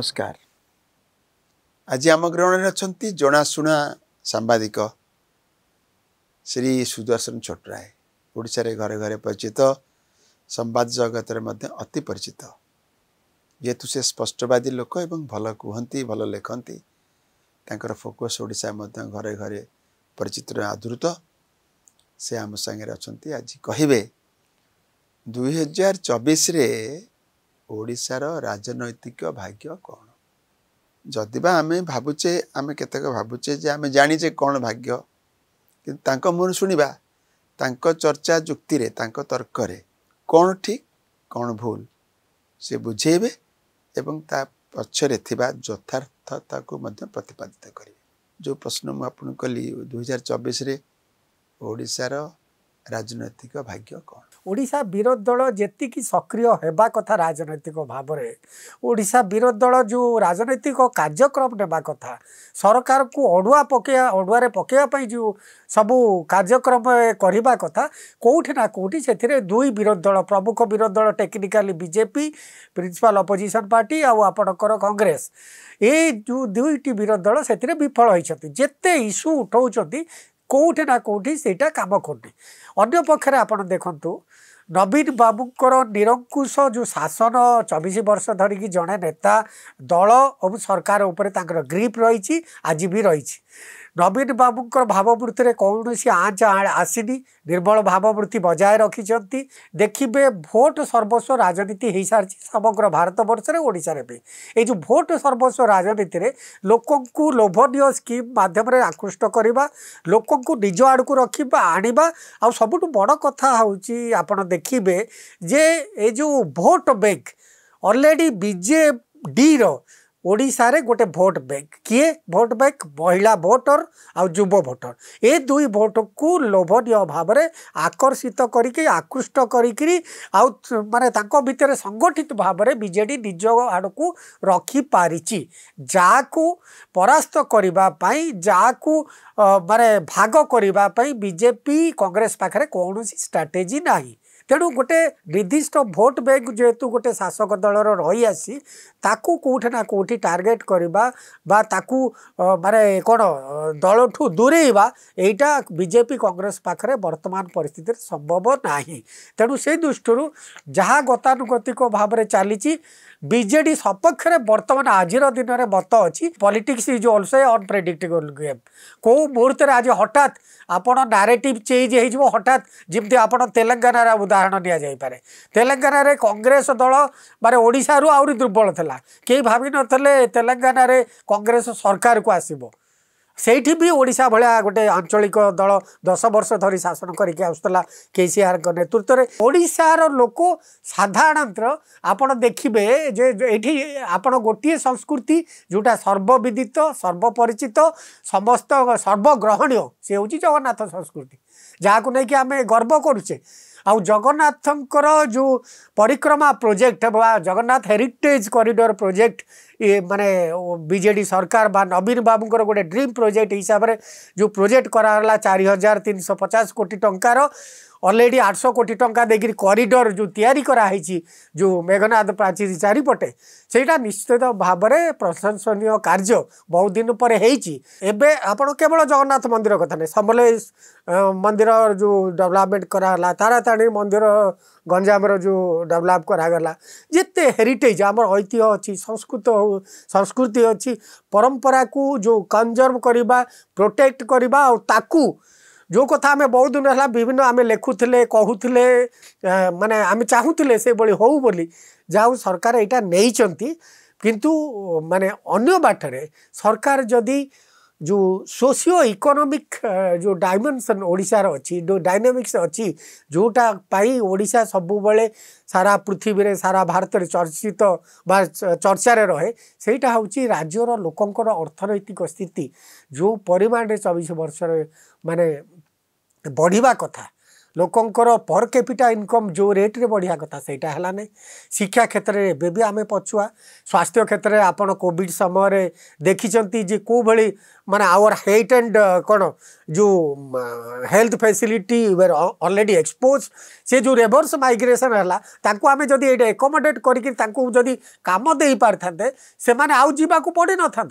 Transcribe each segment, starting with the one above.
ନମସ୍କାର ଆଜି ଆମ ଗ୍ରହଣରେ ଅଛନ୍ତି ଜଣାଶୁଣା ସାମ୍ବାଦିକ ଶ୍ରୀ ସୁଦର୍ଶନ ଛୋଟରାୟ ଓଡ଼ିଶାରେ ଘରେ ଘରେ ପରିଚିତ ସମ୍ବାଦ ଜଗତରେ ମଧ୍ୟ ଅତି ପରିଚିତ ଯେହେତୁ ସେ ସ୍ପଷ୍ଟବାଦୀ ଲୋକ ଏବଂ ଭଲ କୁହନ୍ତି ଭଲ ଲେଖନ୍ତି ତାଙ୍କର ଫୋକସ୍ ଓଡ଼ିଶା ମଧ୍ୟ ଘରେ ଘରେ ପରିଚିତରେ ଆଦୃତ ସେ ଆମ ସାଙ୍ଗରେ ଅଛନ୍ତି ଆଜି କହିବେ ଦୁଇହଜାର ଚବିଶରେ ଓଡ଼ିଶାର ରାଜନୈତିକ ଭାଗ୍ୟ କ'ଣ ଯଦି ବା ଆମେ ଭାବୁଛେ ଆମେ କେତେକ ଭାବୁଛେ ଯେ ଆମେ ଜାଣିଛେ କ'ଣ ଭାଗ୍ୟ କିନ୍ତୁ ତାଙ୍କ ମୁହଁରୁ ଶୁଣିବା ତାଙ୍କ ଚର୍ଚ୍ଚା ଯୁକ୍ତିରେ ତାଙ୍କ ତର୍କରେ କ'ଣ ଠିକ୍ କ'ଣ ଭୁଲ ସେ ବୁଝେଇବେ ଏବଂ ତା ପଛରେ ଥିବା ଯଥାର୍ଥତାକୁ ମଧ୍ୟ ପ୍ରତିପାଦିତ କରିବେ ଯେଉଁ ପ୍ରଶ୍ନ ମୁଁ ଆପଣଙ୍କୁ କଲି ଦୁଇ ହଜାର ଚବିଶରେ ଓଡ଼ିଶାର ରାଜନୈତିକ ଭାଗ୍ୟ କ'ଣ ଓଡ଼ିଶା ବିରୋଧୀ ଦଳ ଯେତିକି ସକ୍ରିୟ ହେବା କଥା ରାଜନୈତିକ ଭାବରେ ଓଡ଼ିଶା ବିରୋଧୀ ଦଳ ଯେଉଁ ରାଜନୈତିକ କାର୍ଯ୍ୟକ୍ରମ ନେବା କଥା ସରକାରକୁ ଅଡ଼ୁଆ ପକେଇବା ଅଡ଼ୁଆରେ ପକେଇବା ପାଇଁ ଯେଉଁ ସବୁ କାର୍ଯ୍ୟକ୍ରମ କରିବା କଥା କେଉଁଠି ନା କେଉଁଠି ସେଥିରେ ଦୁଇ ବିରୋଧୀ ଦଳ ପ୍ରମୁଖ ବିରୋଧୀ ଦଳ technically BJP principal opposition party ଆଉ ଆପଣଙ୍କର କଂଗ୍ରେସ ଏଇ ଯେଉଁ ଦୁଇଟି ବିରୋଧୀ ଦଳ ସେଥିରେ ବିଫଳ ହୋଇଛନ୍ତି ଯେତେ ଇସ୍ୟୁ ଉଠାଉଛନ୍ତି କେଉଁଠି ନା କେଉଁଠି ସେଇଟା କାମ କରୁନି ଅନ୍ୟପକ୍ଷରେ ଆପଣ ଦେଖନ୍ତୁ ନବୀନ ବାବୁଙ୍କର ନିରଙ୍କୁଶ ଯେଉଁ ଶାସନ ଚବିଶ ବର୍ଷ ଧରିକି ଜଣେ ନେତା ଦଳ ଏବଂ ସରକାର ଉପରେ ତାଙ୍କର ଗ୍ରିପ୍ ରହିଛି ଆଜି ବି ରହିଛି ନବୀନ ବାବୁଙ୍କର ଭାବବୃତ୍ତିରେ କୌଣସି ଆଞ୍ଚ ଆସିନି ନିର୍ମଳ ଭାବବୃତ୍ତି ବଜାୟ ରଖିଛନ୍ତି ଦେଖିବେ ଭୋଟ ସର୍ବସ୍ୱ ରାଜନୀତି ହୋଇସାରିଛି ସମଗ୍ର ଭାରତବର୍ଷରେ ଓଡ଼ିଶାରେ ବି ଏଇ ଯେଉଁ ଭୋଟ ସର୍ବସ୍ୱ ରାଜନୀତିରେ ଲୋକଙ୍କୁ ଲୋଭନୀୟ ସ୍କିମ୍ ମାଧ୍ୟମରେ ଆକୃଷ୍ଟ କରିବା ଲୋକଙ୍କୁ ନିଜ ଆଡ଼କୁ ରଖିବା ଆଣିବା ଆଉ ସବୁଠୁ ବଡ଼ କଥା ହେଉଛି ଆପଣ ଦେଖିବେ ଯେ ଏ ଯେଉଁ ଭୋଟ ବ୍ୟାଙ୍କ ଅଲରେଡ଼ି ବିଜେଡ଼ିର ଓଡ଼ିଶାରେ ଗୋଟେ ଭୋଟ୍ ବ୍ୟାଙ୍କ କିଏ ଭୋଟ୍ ବ୍ୟାଙ୍କ ମହିଳା ଭୋଟର ଆଉ ଯୁବ ଭୋଟର ଏ ଦୁଇ ଭୋଟକୁ ଲୋଭନୀୟ ଭାବରେ ଆକର୍ଷିତ କରିକି ଆକୃଷ୍ଟ କରିକିରି ଆଉ ମାନେ ତାଙ୍କ ଭିତରେ ସଂଗଠିତ ଭାବରେ ବିଜେଡ଼ି ନିଜ ଆଡ଼କୁ ରଖିପାରିଛି ଯାହାକୁ ପରାସ୍ତ କରିବା ପାଇଁ ଯାହାକୁ ମାନେ ଭାଗ କରିବା ପାଇଁ ବିଜେପି କଂଗ୍ରେସ ପାଖରେ କୌଣସି ଷ୍ଟ୍ରାଟେଜି ନାହିଁ तेणु गोटे निर्दिष्ट भोट बैंक जेहेतु गोटे शासक दल रही आसी ताकू कौटे ना कौटि टार्गेट करवा मान कौन दल ठू दूरेवा यहाँ बीजेपी कांग्रेस पाखे बर्तमान पार्थित संभव ना तेणु से दृष्टि जहाँ गतानुगतिक भाव में चली बजे सपक्ष में बर्तमान आज दिन में मत अच्छी politics is also a unpredictable game कौ मुहूर्त आज हठात आपड़ नारेटिव चेज हो हटात जमी आप तेलंगाना उदाहरण ଉଦାହରଣ ଦିଆଯାଇପାରେ ତେଲେଙ୍ଗାନାରେ କଂଗ୍ରେସ ଦଳ ମାନେ ଓଡ଼ିଶାରୁ ଆହୁରି ଦୁର୍ବଳ ଥିଲା କେହି ଭାବିନଥିଲେ ତେଲେଙ୍ଗାନାରେ କଂଗ୍ରେସ ସରକାରକୁ ଆସିବ ସେଇଠି ବି ଓଡ଼ିଶା ଭଳିଆ ଗୋଟେ ଆଞ୍ଚଳିକ ଦଳ ଦଶ ବର୍ଷ ଧରି ଶାସନ କରିକି ଆସୁଥିଲା କେ ସି ଆର୍ଙ୍କ ନେତୃତ୍ୱରେ ଓଡ଼ିଶାର ଲୋକ ସାଧାରଣତଃ ଆପଣ ଦେଖିବେ ଯେ ଏଇଠି ଆପଣ ଗୋଟିଏ ସଂସ୍କୃତି ଯେଉଁଟା ସର୍ବବିଦିତ ସର୍ବପରିଚିତ ସମସ୍ତ ସର୍ବଗ୍ରହଣୀୟ ସେ ହେଉଛି ଜଗନ୍ନାଥ ସଂସ୍କୃତି ଯାହାକୁ ନେଇକି ଆମେ ଗର୍ବ କରୁଛେ ଆଉ ଜଗନ୍ନାଥଙ୍କର ଯେଉଁ ପରିକ୍ରମା ପ୍ରୋଜେକ୍ଟ ବା ଜଗନ୍ନାଥ ହେରିଟେଜ୍ କରିଡ଼ର ପ୍ରୋଜେକ୍ଟ ଇଏ ମାନେ ବିଜେଡ଼ି ସରକାର ବା ନବୀନ ବାବୁଙ୍କର ଗୋଟେ ଡ୍ରିମ୍ ପ୍ରୋଜେକ୍ଟ ହିସାବରେ ଯେଉଁ ପ୍ରୋଜେକ୍ଟ କରାଗଲା ଚାରି ହଜାର ତିନିଶହ ପଚାଶ କୋଟି ଟଙ୍କାର অলরেডি 800 কোটি টঙ্কা ডেগরি করিডোর যো তৈয়ারি করা হৈছি যো মেঘনাদ પ્રાচিচারি পটে সেইটা নিশ্চয়ত ভাবৰে প্রশংসনীয় কার্য বহুদিন পৰে হৈছি এবে आपण কেবল জগন্নাথ মন্দিৰ কথা নাই সম্বলেশ মন্দিৰ যো ডেভেলপমেন্ট কৰা লাতারাতানি মন্দিৰ গঞ্জামৰ যো ডেভেলপ কৰা গলা জিততে হেরিটেজ আমৰ ঐতিহ্য আছে সংস্কৃতি আছে পৰম্পৰাକୁ যো কনজার্ভ কৰিবা প্ৰটেক্ট কৰিবা আৰু তাকু जो कथा आम बहुत दिन है विभिन्न आम लेखुले कहूले माने आम चाहूले से भाई हो सरकार यहाँ नहीं किंतु माने अन्य बाटर सरकार जदि जो सोशियो इकोनोमिक जो डायमेंशन ओडार अच्छी जो डायनामिक्स अच्छी जोटा ओडा सबुबले सारा पृथ्वी सारा भारत चर्चित तो, चर्चार रहे सेटा हूँ राज्यर लोकंर अर्थनैतिक स्थिति जो परिमाण चबीश वर्ष मान बढ़िया कथा ଲୋକଙ୍କର ପର୍ କ୍ୟାପିଟା ଇନକମ୍ ଯେଉଁ ରେଟ୍ରେ ବଢ଼ିବା କଥା ସେଇଟା ହେଲା ନାହିଁ ଶିକ୍ଷା କ୍ଷେତ୍ରରେ ଏବେ ବି ଆମେ ପଛୁଆ ସ୍ୱାସ୍ଥ୍ୟ କ୍ଷେତ୍ରରେ ଆପଣ କୋଭିଡ଼ ସମୟରେ ଦେଖିଛନ୍ତି ଯେ କେଉଁଭଳି मान आवर हेट एंड कौन जो हेल्थ फैसिलिटी अलरेडी एक्सपोज से जो रेभर्स माइग्रेसन है आम जदि ये एकोमोडेट करके कम दे पारे से आउ जावाक पड़ न था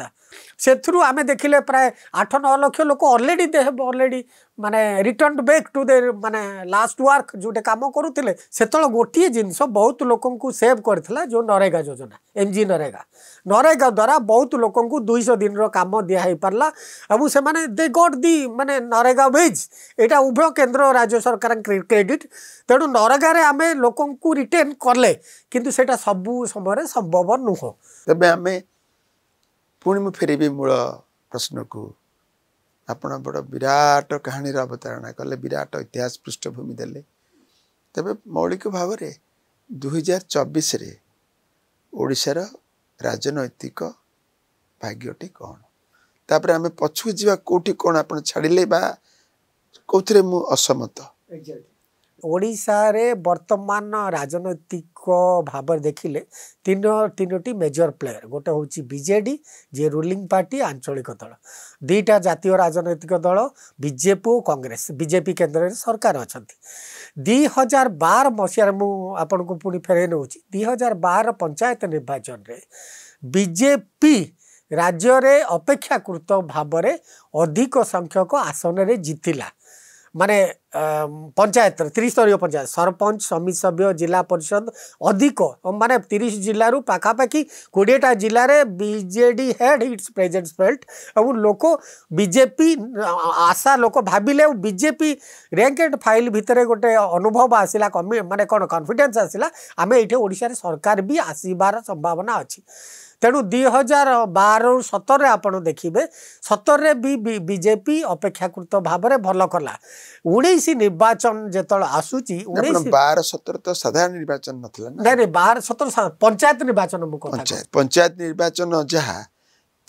से आम देखिले प्राय आठ नौ लक्ष लोक अलरेडी दे अलरेडी माने रिटर्न बैक टू दे माने लास्ट वर्क जोटे कम करुले से गोटे जिनस बहुत लोक सेव कर जो नरेगा योजना एम जी नरेगा नरेगा द्वारा बहुत लोक दुईश दिन कम दिपारा ହେଲା ଏବଂ ସେମାନେ ଦେ ଗଟ୍ ଦି ମାନେ ନରେଗା ୱେଜ୍ ଏଇଟା ଉଭୟ କେନ୍ଦ୍ର ରାଜ୍ୟ ସରକାରଙ୍କ କ୍ରେଡ଼ିଟ୍ ତେଣୁ ନରେଗାରେ ଆମେ ଲୋକଙ୍କୁ ରିଟର୍ଣ୍ଣ କଲେ କିନ୍ତୁ ସେଇଟା ସବୁ ସମୟରେ ସମ୍ଭବ ନୁହଁ ତେବେ ଆମେ ପୁଣି ମୁଁ ଫେରିବି ମୂଳ ପ୍ରଶ୍ନକୁ ଆପଣ ବଡ଼ ବିରାଟ କାହାଣୀର ଅବତାରଣା କଲେ ବିରାଟ ଇତିହାସ ପୃଷ୍ଠଭୂମି ଦେଲେ ତେବେ ମୌଳିକ ଭାବରେ ଦୁଇହଜାର ଚବିଶରେ ଓଡ଼ିଶାର ରାଜନୈତିକ ଭାଗ୍ୟଟି କ'ଣ ତାପରେ ଆମେ ପଛକୁ ଯିବା କେଉଁଠି କ'ଣ ଆପଣ ଛାଡ଼ିଲେ ବା କେଉଁଥିରେ ମୁଁ ଅସମତ ଓଡ଼ିଶାରେ ବର୍ତ୍ତମାନ ରାଜନୈତିକ ଭାବରେ ଦେଖିଲେ ତିନି ତିନୋଟି ମେଜର ପ୍ଲେୟର ଗୋଟେ ହେଉଛି ବିଜେଡ଼ି ଯିଏ ରୁଲିଂ ପାର୍ଟି ଆଞ୍ଚଳିକ ଦଳ ଦୁଇଟା ଜାତୀୟ ରାଜନୈତିକ ଦଳ ବିଜେପି ଓ କଂଗ୍ରେସ ବିଜେପି କେନ୍ଦ୍ରରେ ସରକାର ଅଛନ୍ତି ଦୁଇ ହଜାର ବାର ମସିହାରେ ମୁଁ ଆପଣଙ୍କୁ ପୁଣି ଫେରାଇ ନେଉଛି ଦୁଇ ହଜାର ବାର ପଞ୍ଚାୟତ ନିର୍ବାଚନରେ ବିଜେପି ରାଜ୍ୟରେ ଅପେକ୍ଷାକୃତ ଭାବରେ ଅଧିକ ସଂଖ୍ୟକ ଆସନରେ ଜିତିଲା ମାନେ ପଞ୍ଚାୟତରେ ତ୍ରିସ୍ତରୀୟ ପଞ୍ଚାୟତ ସରପଞ୍ଚ ସମିତି ସଭ୍ୟ ଜିଲ୍ଲା ପରିଷଦ ଅଧିକ ମାନେ ତିରିଶ ଜିଲ୍ଲାରୁ ପାଖାପାଖି କୋଡ଼ିଏଟା ଜିଲ୍ଲାରେ BJD had its presence felt ଏବଂ ଲୋକ ବିଜେପି ଆଶା ଲୋକ ଭାବିଲେ ଆଉ ବିଜେପି ର୍ୟାଙ୍କ ଆଣ୍ଡ ଫାଇଲ୍ ଭିତରେ ଗୋଟେ ଅନୁଭବ ଆସିଲା କମି ମାନେ କ'ଣ କନଫିଡେନ୍ସ ଆସିଲା ଆମେ ଏଇଠି ଓଡ଼ିଶାରେ ସରକାର ବି ଆସିବାର ସମ୍ଭାବନା ଅଛି ତେଣୁ ଦୁଇ ହଜାର ବାରରୁ ସତରରେ ଆପଣ ଦେଖିବେ ସତରରେ ବି ବିଜେପି ଅପେକ୍ଷାକୃତ ଭାବରେ ଭଲ କଲା ଉଣେଇଶ ନିର୍ବାଚନ ଯେତେବେଳେ ଆସୁଛି ଉଣେଇଶ ବାର ସତର ତ ସାଧାରଣ ନିର୍ବାଚନ ନଥିଲା ନାଇଁ ନାଇଁ ବାର ସତର ପଞ୍ଚାୟତ ନିର୍ବାଚନ ମୁଁ ପଞ୍ଚାୟତ ପଞ୍ଚାୟତ ନିର୍ବାଚନ ଯାହା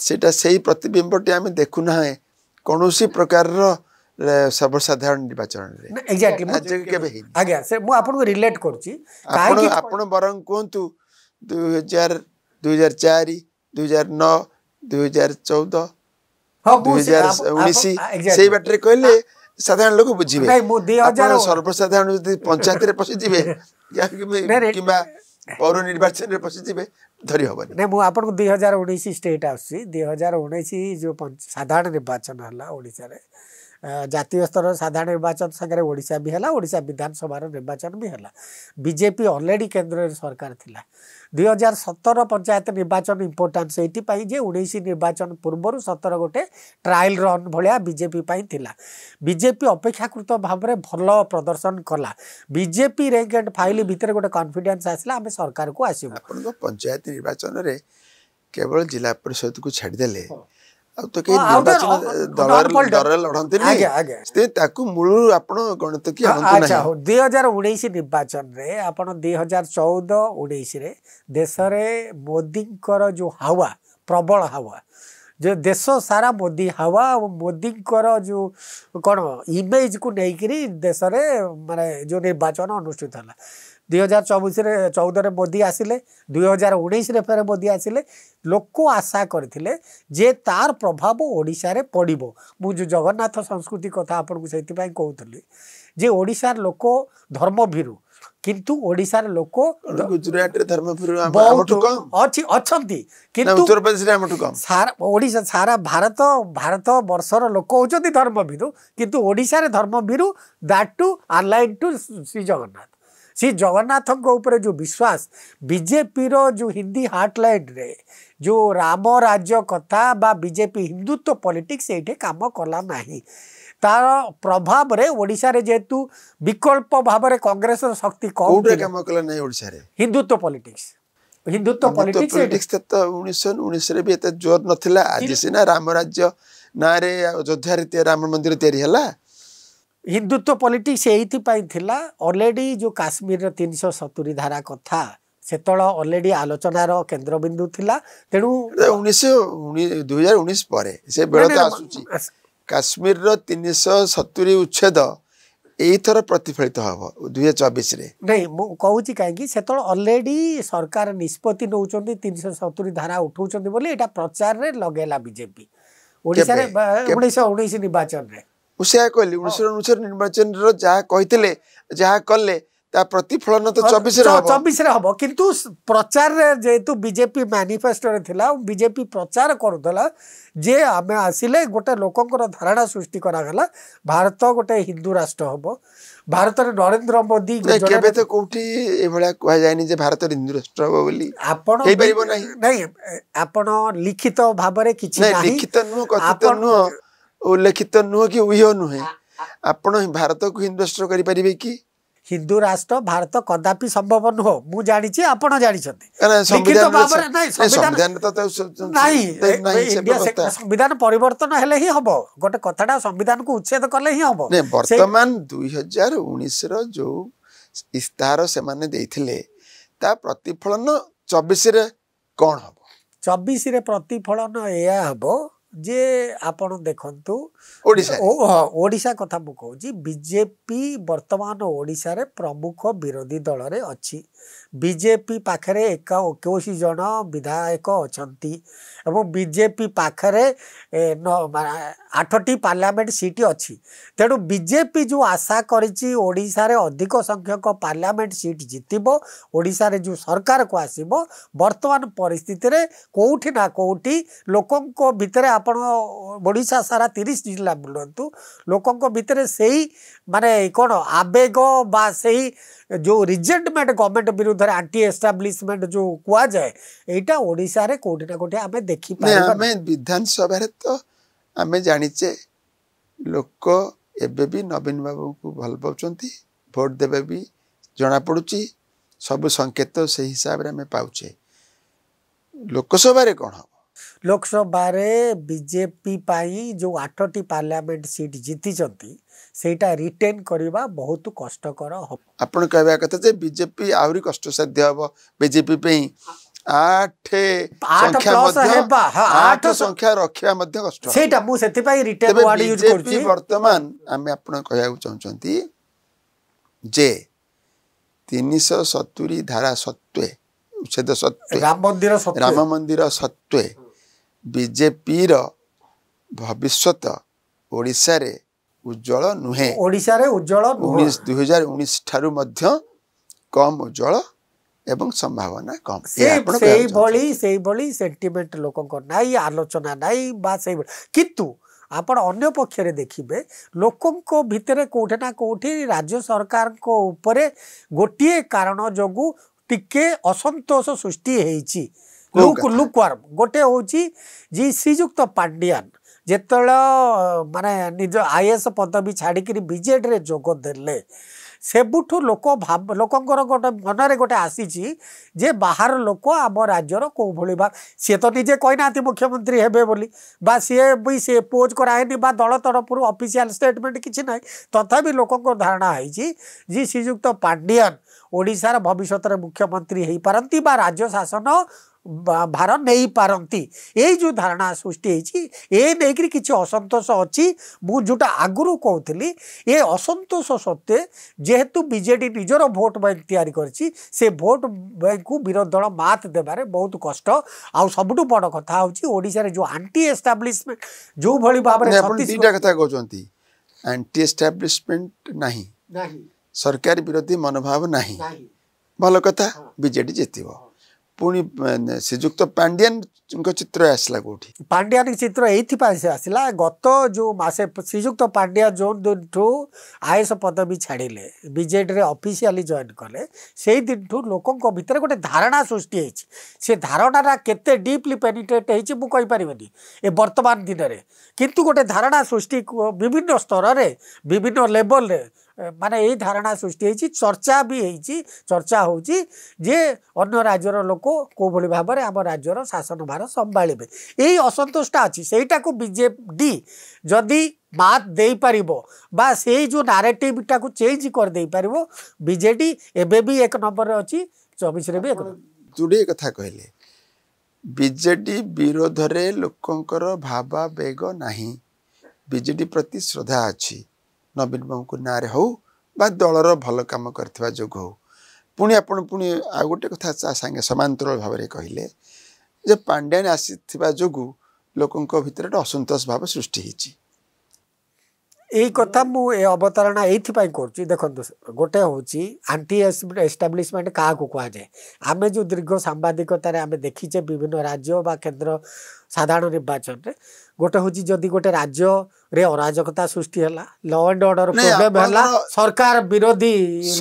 ସେଇଟା ସେଇ ପ୍ରତିବିମ୍ବଟି ଆମେ ଦେଖୁନାହେଁ କୌଣସି ପ୍ରକାରର ସର୍ବସାଧାରଣ ନିର୍ବାଚନରେ କେବେ ହେଇନି ଆଜ୍ଞା ସେ ମୁଁ ଆପଣଙ୍କୁ ରିଲେଟ୍ କରୁଛି ଆପଣ ବରଂ କୁହନ୍ତୁ ଦୁଇ ହଜାର दुई हजार चारि दुई हजार नौ दुई हजार चौध दुई हजार ଉଣେଇଶ ସେଇ ବାଟରେ କହିଲେ ସାଧାରଣ ଲୋକ ବୁଝିବେ ସର୍ବସାଧାରଣ ଯଦି ପଞ୍ଚାୟତରେ ପଶିଯିବେ କିମ୍ବା ପୌର ନିର୍ବାଚନରେ ପଶିଯିବେ ଧରି ହେବନି ନାଇଁ ମୁଁ ଆପଣଙ୍କୁ ଦୁଇ ହଜାର ଉଣେଇଶ ଷ୍ଟେଟ୍ ଆସୁଛି ଦୁଇ ହଜାର ଉଣେଇଶ ଯେଉଁ ସାଧାରଣ ନିର୍ବାଚନ ହେଲା ଓଡ଼ିଶାରେ ଜାତୀୟ ସ୍ତରର ସାଧାରଣ ନିର୍ବାଚନ ସାଙ୍ଗରେ ଓଡ଼ିଶା ବି ହେଲା ଓଡ଼ିଶା ବିଧାନସଭାର ନିର୍ବାଚନ ବି ହେଲା ବିଜେପି ଅଲରେଡ଼ି କେନ୍ଦ୍ରରେ ସରକାର ଥିଲା ଦୁଇ ହଜାର ସତର ପଞ୍ଚାୟତ ନିର୍ବାଚନ ଇମ୍ପୋର୍ଟାନ୍ସ ଏଇଥିପାଇଁ ଯେ ଉଣେଇଶ ନିର୍ବାଚନ ପୂର୍ବରୁ ସତର ଗୋଟେ ଟ୍ରାଏଲ୍ ରନ୍ ଭଳିଆ ବିଜେପି ପାଇଁ ଥିଲା ବିଜେପି ଅପେକ୍ଷାକୃତ ଭାବରେ ଭଲ ପ୍ରଦର୍ଶନ କଲା ବିଜେପି ରେଙ୍କ ଆଣ୍ଡ ଫାଇଲ୍ ଭିତରେ ଗୋଟେ କନଫିଡେନ୍ସ ଆସିଲା ଆମେ ସରକାରକୁ ଆସିବୁ ଆପଣଙ୍କ ପଞ୍ଚାୟତ ନିର୍ବାଚନରେ କେବଳ ଜିଲ୍ଲା ପରିଷଦକୁ ଛାଡ଼ିଦେଲେ ଦୁଇ ଦୁଇ ହଜାର ହଜାର ଉଣେଇଶ ନିର୍ବାଚନରେ ଆପଣ ଚଉଦ ଉଣେଇଶରେ ଦେଶରେ ମୋଦିଙ୍କର ଯୋଉ ହାୱା ପ୍ରବଳ ହାୱା ଯେ ଦେଶ ସାରା ମୋଦି ହାୱା ଆଉ ମୋଦିଙ୍କର ଯୋଉ କଣ ଇମେଜକୁ ନେଇକିରି ଦେଶରେ ମାନେ ଯୋଉ ନିର୍ବାଚନ ଅନୁଷ୍ଠିତ ହେଲା ଦୁଇହଜାର ଚବିଶରେ ଚଉଦରେ ମୋଦି ଆସିଲେ ଦୁଇହଜାର ଉଣେଇଶରେ ଫେରେ ମୋଦି ଆସିଲେ ଲୋକ ଆଶା କରିଥିଲେ ଯେ ତାର ପ୍ରଭାବ ଓଡ଼ିଶାରେ ପଡ଼ିବ ମୁଁ ଯେଉଁ ଜଗନ୍ନାଥ ସଂସ୍କୃତି କଥା ଆପଣଙ୍କୁ ସେଇଥିପାଇଁ କହୁଥିଲି ଯେ ଓଡ଼ିଶାର ଲୋକ ଧର୍ମ ଧର୍ମଭୀରୁ କିନ୍ତୁ ଓଡ଼ିଶାର ଲୋକ ଗୁଜୁରାଟରେ ଧର୍ମଭୀରୁ ଅଛି ଅଛନ୍ତି କିନ୍ତୁ ସାରା ଓଡ଼ିଶା ସାରା ଭାରତ ଭାରତ ବର୍ଷର ଲୋକ ହେଉଛନ୍ତି ଧର୍ମ ଧର୍ମଭୀରୁ କିନ୍ତୁ ଓଡ଼ିଶାରେ ଧର୍ମ ଧର୍ମଭୀରୁ that to align to Shri Jagannath Shri ଜଗନ୍ନାଥଙ୍କ ଉପରେ ଯେଉଁ ବିଶ୍ୱାସ ବିଜେପିର ଯେଉଁ ହିନ୍ଦୀ ହାର୍ଟଲାଇନ୍ରେ ଯେଉଁ ରାମ ରାଜ୍ୟ କଥା ବା ବିଜେପି ହିନ୍ଦୁତ୍ୱ ପଲିଟିକ୍ସ ଏଇଠି କାମ କଲା ନାହିଁ ତାର ପ୍ରଭାବରେ ଓଡ଼ିଶାରେ ଯେହେତୁ ବିକଳ୍ପ ଭାବରେ କଂଗ୍ରେସର ଶକ୍ତି କମ୍ କାମ କଲା ନାହିଁ ଓଡ଼ିଶାରେ ହିନ୍ଦୁତ୍ୱ ପଲିଟିକ୍ସ ହିନ୍ଦୁତ୍ୱ ପଲିଟିକ୍ସ ତ ଉଣେଇଶହ ଉଣେଇଶରେ ବି ଏତେ ଜୋର ନଥିଲା ଆଜି ସିନା ରାମ ରାଜ୍ୟ ନାଁରେ ଅଯୋଧ୍ୟାରେ ରାମ ମନ୍ଦିର ତିଆରି ହେଲା ହିନ୍ଦୁତ୍ୱ ପଲିଟିକ୍ସ ଏଇଥିପାଇଁ ଥିଲା ଅଲରେଡ଼ି ଯେଉଁ କାଶ୍ମୀରର ତିନିଶହ ସତୁରୀ ଧାରା କଥା ସେତେବେଳେ ଅଲରେଡ଼ି ଆଲୋଚନାର କେନ୍ଦ୍ରବିନ୍ଦୁ ଥିଲା ତେଣୁ ଉଣେଇଶହ ଦୁଇ ହଜାର ଉଣେଇଶ ପରେ କାଶ୍ମୀରର ତିନିଶହ ସତୁରୀ ଉଚ୍ଛେଦ ଏଇଥର ପ୍ରତିଫଳିତ ହେବ ଦୁଇହଜାର ଚବିଶରେ ନାଇଁ ମୁଁ କହୁଛି କାହିଁକି ସେତେବେଳେ ଅଲରେଡ଼ି ସରକାର ନିଷ୍ପତ୍ତି ନେଉଛନ୍ତି ତିନିଶହ ସତୁରି ଧାରା ଉଠାଉଛନ୍ତି ବୋଲି ଏଇଟା ପ୍ରଚାରରେ ଲଗେଇଲା ବିଜେପି ଓଡ଼ିଶାରେ ଉଣେଇଶହ ଉଣେଇଶ ନିର୍ବାଚନରେ ମୁଁ ସେୟା କହିଲି ଉଣେଇଶହ ଉଣେଇଶହ ନିର୍ବାଚନର ଯାହା କହିଥିଲେ ଯାହା କଲେ ତା ପ୍ରତିଫଳନ ତ ଚବିଶରେ ଚବିଶରେ ହବ କିନ୍ତୁ ପ୍ରଚାରରେ ଯେହେତୁ ବିଜେପି ମ୍ୟାନିଫେଷ୍ଟୋରେ ଥିଲା ବିଜେପି ପ୍ରଚାର କରୁଥିଲା ଯେ ଆମେ ଆସିଲେ ଗୋଟେ ଲୋକଙ୍କର ଧାରଣା ସୃଷ୍ଟି କରାଗଲା ଭାରତ ଗୋଟେ ହିନ୍ଦୁ ରାଷ୍ଟ୍ର ହବ ଭାରତରେ ନରେନ୍ଦ୍ର ମୋଦି କେବେ ତ କୋଉଠି ଏଭଳିଆ କୁହାଯାଏନି ଯେ ଭାରତରେ ହିନ୍ଦୁ ରାଷ୍ଟ୍ର ହବ ବୋଲି ଆପଣ ହେଇପାରିବ ନାହିଁ ନାଇଁ ଆପଣ ଲିଖିତ ଭାବରେ କିଛି ଲିଖିତ ନୁହଁ କଥିତ ନୁହଁ ଉଲ୍ଲେଖିତ ନୁହେଁ କି ଉହ ନୁହେଁ ଆପଣ ଭାରତକୁ ହିନ୍ଦୁରାଷ୍ଟ୍ର କରିପାରିବେ କି ହିନ୍ଦୁ ରାଷ୍ଟ୍ର ଭାରତ କଦାପି ସମ୍ଭବ ନୁହଁ ମୁଁ ଜାଣିଛି ଆପଣ ଜାଣିଛନ୍ତି ସମ୍ବିଧାନ ପରିବର୍ତ୍ତନ ହେଲେ ହିଁ ହବ ଗୋଟେ କଥାଟା ସମ୍ବିଧାନକୁ ଉଚ୍ଛେଦ କଲେ ହିଁ ହବ ବର୍ତ୍ତମାନ ଦୁଇ ହଜାର ଉଣେଇଶର ଯୋଉ ଇସ୍ତାହାର ସେମାନେ ଦେଇଥିଲେ ତା ପ୍ରତିଫଳନ ଚବିଶରେ କ'ଣ ହବ ଚବିଶରେ ପ୍ରତିଫଳନ ଏହା ହବ ଯେ ଆପଣ ଦେଖନ୍ତୁ ଓଡ଼ିଶା କଥା ମୁଁ କହୁଛି ବିଜେପି ବର୍ତ୍ତମାନ ଓଡ଼ିଶାରେ ପ୍ରମୁଖ ବିରୋଧୀ ଦଳରେ ଅଛି ବିଜେପି ପାଖରେ ଏକ ଏକୋଇଶ ଜଣ ବିଧାୟକ ଅଛନ୍ତି ଏବଂ ବିଜେପି ପାଖରେ ଆଠଟି ପାର୍ଲାମେଣ୍ଟ ସିଟ୍ ଅଛି ତେଣୁ ବିଜେପି ଯେଉଁ ଆଶା କରିଛି ଓଡ଼ିଶାରେ ଅଧିକ ସଂଖ୍ୟକ ପାର୍ଲାମେଣ୍ଟ ସିଟ୍ ଜିତିବ ଓଡ଼ିଶାରେ ଯେଉଁ ସରକାରକୁ ଆସିବ ବର୍ତ୍ତମାନ ପରିସ୍ଥିତିରେ କେଉଁଠି ନା କେଉଁଠି ଲୋକଙ୍କ ଭିତରେ ଆପଣ ଓଡ଼ିଶା ସାରା ତିରିଶ ଜିଲ୍ଲା ବୁଲନ୍ତୁ ଲୋକଙ୍କ ଭିତରେ ସେଇ ମାନେ କ'ଣ ଆବେଗ ବା ସେଇ ଯେଉଁ ରିଜେଣ୍ଟମେଣ୍ଟ ଗଭର୍ଣ୍ଣମେଣ୍ଟ ବିରୁଦ୍ଧ ଥରେ ଆଣ୍ଟି ଏଷ୍ଟାବ୍ଲିଶମେଣ୍ଟ ଯୋଉ କୁହାଯାଏ ଏଇଟା ଓଡ଼ିଶାରେ କୋଉଠି ନା କୋଉଠି ଆମେ ଦେଖିପାରିବା ଆମେ ବିଧାନସଭାରେ ତ ଆମେ ଜାଣିଛେ ଲୋକ ଏବେ ବି ନବୀନ ବାବୁଙ୍କୁ ଭଲ ପାଉଛନ୍ତି ଭୋଟ ଦେବେ ବି ଜଣାପଡ଼ୁଛି ସବୁ ସଙ୍କେତ ସେହି ହିସାବରେ ଆମେ ପାଉଛେ ଲୋକସଭାରେ କ'ଣ ଲୋକସଭାରେ ବିଜେପି ପାଇଁ ଯେଉଁ ଆଠଟି ପାର୍ଲାମେଣ୍ଟ ସିଟ୍ ଜିତିଛନ୍ତି ସେଇଟା ରିଟେନ୍ କରିବା ବହୁତ କଷ୍ଟକର ହେବ ଆପଣ କହିବା କଥା ଯେ ବିଜେପି ଆହୁରି କଷ୍ଟସାଧ୍ୟ ହେବ ବିଜେପି ପାଇଁ ଆଠ ସଂଖ୍ୟା ମଧ୍ୟ ଆଠ ସଂଖ୍ୟା ରଖିବା ମଧ୍ୟ କଷ୍ଟ ସେଇଟା ମୁଁ ସେଥିପାଇଁ ରିଟେନ୍ ୱାର୍ଡ ୟୁଜ୍ କରୁଛି ବର୍ତ୍ତମାନ ଆମେ ଆପଣ କହିବାକୁ ଚାହୁଁଛନ୍ତି ଯେ ତିନିଶହ ସତୁରି ଧାରା ସତ୍ତ୍ୱେ ଉଚ୍ଛେଦ ସତ୍ତ୍ୱେ ରାମ ମନ୍ଦିର ରାମ ମନ୍ଦିର ସତ୍ତ୍ୱେ ବିଜେପିର ଭବିଷ୍ୟତ ଓଡ଼ିଶାରେ ଉଜ୍ଜଳ ନୁହେଁ ଓଡ଼ିଶାରେ ଉଜ୍ଜଳ ଉଣେଇଶ ଦୁଇ ହଜାର ଉଣେଇଶ ଠାରୁ ମଧ୍ୟ କମ୍ ଉଜ୍ଜଳ ଏବଂ ସମ୍ଭାବନା କମ୍ ସେଇଭଳି ସେଇଭଳି ସେଣ୍ଟିମେଣ୍ଟ ଲୋକଙ୍କ ନାଇଁ ଆଲୋଚନା ନାଇଁ ବା ସେଇଭଳି କିନ୍ତୁ ଆପଣ ଅନ୍ୟ ପକ୍ଷରେ ଦେଖିବେ ଲୋକଙ୍କ ଭିତରେ କେଉଁଠି ନା କେଉଁଠି ରାଜ୍ୟ ସରକାରଙ୍କ ଉପରେ ଗୋଟିଏ କାରଣ ଯୋଗୁଁ ଟିକେ ଅସନ୍ତୋଷ ସୃଷ୍ଟି ହେଇଛି ଲୁକ୍ ଲୁକ୍ ୱାର୍ମ ଗୋଟେ ହେଉଛି ଯେ ଶ୍ରୀଯୁକ୍ତ ପାଣ୍ଡିଆନ ଯେତେବେଳେ ମାନେ ନିଜ ଆଇଏଏସ୍ ପଦବୀ ଛାଡ଼ିକିରି ବିଜେଡ଼ିରେ ଯୋଗ ଦେଲେ ସେବୁଠୁ ଲୋକ ଭାବ ଲୋକଙ୍କର ଗୋଟେ ମନରେ ଗୋଟେ ଆସିଛି ଯେ ବାହାର ଲୋକ ଆମ ରାଜ୍ୟର କେଉଁଭଳି ବା ସିଏ ତ ନିଜେ କହିନାହାନ୍ତି ମୁଖ୍ୟମନ୍ତ୍ରୀ ହେବେ ବୋଲି ବା ସିଏ ବି ସେ ପୋଜ୍ କରାହେନି ବା ଦଳ ତରଫରୁ ଅଫିସିଆଲ୍ ଷ୍ଟେଟମେଣ୍ଟ କିଛି ନାହିଁ ତଥାପି ଲୋକଙ୍କ ଧାରଣା ହେଇଛି ଯେ ଶ୍ରୀଯୁକ୍ତ ପାଣ୍ଡିଆନ୍ ଓଡ଼ିଶାର ଭବିଷ୍ୟତରେ ମୁଖ୍ୟମନ୍ତ୍ରୀ ହୋଇପାରନ୍ତି ବା ରାଜ୍ୟ ଶାସନ ଭାରତ ନେଇପାରନ୍ତି ଏଇ ଯେଉଁ ଧାରଣା ସୃଷ୍ଟି ହେଇଛି ଏ ନେଇକରି କିଛି ଅସନ୍ତୋଷ ଅଛି ମୁଁ ଯେଉଁଟା ଆଗରୁ କହୁଥିଲି ଏ ଅସନ୍ତୋଷ ସତ୍ତ୍ୱେ ଯେହେତୁ ବିଜେଡ଼ି ନିଜର ଭୋଟ୍ ବ୍ୟାଙ୍କ ତିଆରି କରିଛି ସେ ଭୋଟ୍ ବ୍ୟାଙ୍କକୁ ବିରୋଧୀ ଦଳ ମାତ୍ ଦେବାରେ ବହୁତ କଷ୍ଟ ଆଉ ସବୁଠୁ ବଡ଼ କଥା ହେଉଛି ଓଡ଼ିଶାରେ ଯେଉଁ ଆଣ୍ଟି ଏଷ୍ଟାବ୍ଲିଶମେଣ୍ଟ ଯେଉଁଭଳି ଭାବରେ ଦୁଇଟା କଥା କହୁଛନ୍ତି ଆଣ୍ଟି ଏଷ୍ଟାବ୍ଲିଶମେଣ୍ଟ ନାହିଁ ସରକାରୀ ବିରୋଧୀ ମନୋଭାବ ନାହିଁ ଭଲ କଥା ବିଜେଡ଼ି ଜିତିବ ପୁଣି ଶ୍ରୀଯୁକ୍ତ ପାଣ୍ଡିଆନଙ୍କ ଚିତ୍ର ଆସିଲା କୋଉଠି ପାଣ୍ଡିଆନ ଚିତ୍ର ଏଇଥିପାଇଁ ସେ ଆସିଲା ଗତ ଯେଉଁ ମାସେ ଶ୍ରୀଯୁକ୍ତ ପାଣ୍ଡିଆ ଯେଉଁଦିନଠୁ ଆଇଏସ୍ ପଦବୀ ଛାଡ଼ିଲେ ବିଜେଡ଼ିରେ ଅଫିସିଆଲି ଜଏନ୍ କଲେ ସେଇ ଦିନଠୁ ଲୋକଙ୍କ ଭିତରେ ଗୋଟେ ଧାରଣା ସୃଷ୍ଟି ହେଇଛି ସେ ଧାରଣାଟା କେତେ ଡିପ୍ଲି ପେନିଟ୍ରେଟ୍ ହେଇଛି ମୁଁ କହିପାରିବିନି ଏ ବର୍ତ୍ତମାନ ଦିନରେ କିନ୍ତୁ ଗୋଟେ ଧାରଣା ସୃଷ୍ଟି ବିଭିନ୍ନ ସ୍ତରରେ ବିଭିନ୍ନ ଲେବଲରେ ମାନେ ଏଇ ଧାରଣା ସୃଷ୍ଟି ହେଇଛି ଚର୍ଚ୍ଚା ବି ହେଇଛି ଚର୍ଚ୍ଚା ହେଉଛି ଯେ ଅନ୍ୟ ରାଜ୍ୟର ଲୋକ କେଉଁଭଳି ଭାବରେ ଆମ ରାଜ୍ୟର ଶାସନ ଭାର ସମ୍ଭାଳିବେ ଏଇ ଅସନ୍ତୋଷଟା ଅଛି ସେଇଟାକୁ ବିଜେଡ଼ି ଯଦି ମାତ୍ ଦେଇପାରିବ ବା ସେଇ ଯେଉଁ ନାରେଟିଭ୍ଟାକୁ ଚେଞ୍ଜ କରିଦେଇପାରିବ ବିଜେଡ଼ି ଏବେ ବି ଏକ ନମ୍ବରରେ ଅଛି ଚବିଶରେ ବି ଏକ ଯୋଡ଼ିଏ କଥା କହିଲେ ବିଜେଡ଼ି ବିରୋଧରେ ଲୋକଙ୍କର ଭାବାବେଗ ନାହିଁ ବିଜେଡ଼ି ପ୍ରତି ଶ୍ରଦ୍ଧା ଅଛି ନବୀନ ବାବୁଙ୍କ ନାଁରେ ହେଉ ବା ଦଳର ଭଲ କାମ କରିଥିବା ଯୋଗୁଁ ହେଉ ପୁଣି ଆପଣ ପୁଣି ଆଉ ଗୋଟେ କଥା ତା ସାଙ୍ଗେ ସମାନ୍ତରଳ ଭାବରେ କହିଲେ ଯେ ପାଣ୍ଡିଆନ ଆସିଥିବା ଯୋଗୁଁ ଲୋକଙ୍କ ଭିତରେ ଗୋଟେ ଅସନ୍ତୋଷ ଭାବ ସୃଷ୍ଟି ହେଇଛି ଏଇ କଥା ମୁଁ ଏ ଅବତାରଣା ଏଇଥିପାଇଁ କରୁଛି ଦେଖନ୍ତୁ ଗୋଟେ ହେଉଛି ଆଣ୍ଟି ଏଷ୍ଟାବ୍ଲିସମେଣ୍ଟ କାହାକୁ କୁହାଯାଏ ଆମେ ଯେଉଁ ଦୀର୍ଘ ସାମ୍ବାଦିକତାରେ ଆମେ ଦେଖିଛେ ବିଭିନ୍ନ ରାଜ୍ୟ ବା କେନ୍ଦ୍ର ସାଧାରଣ ନିର୍ବାଚନରେ ଗୋଟେ ହଉଛି ଯଦି ଗୋଟେ ରାଜ୍ୟରେ ଅରାଜକତା ସୃଷ୍ଟି ହେଲା ଲ ଆଣ୍ଡ ଅର୍ଡର ପ୍ରୋବ୍ଲେମ ହେଲା ସରକାର ବିରୋଧୀ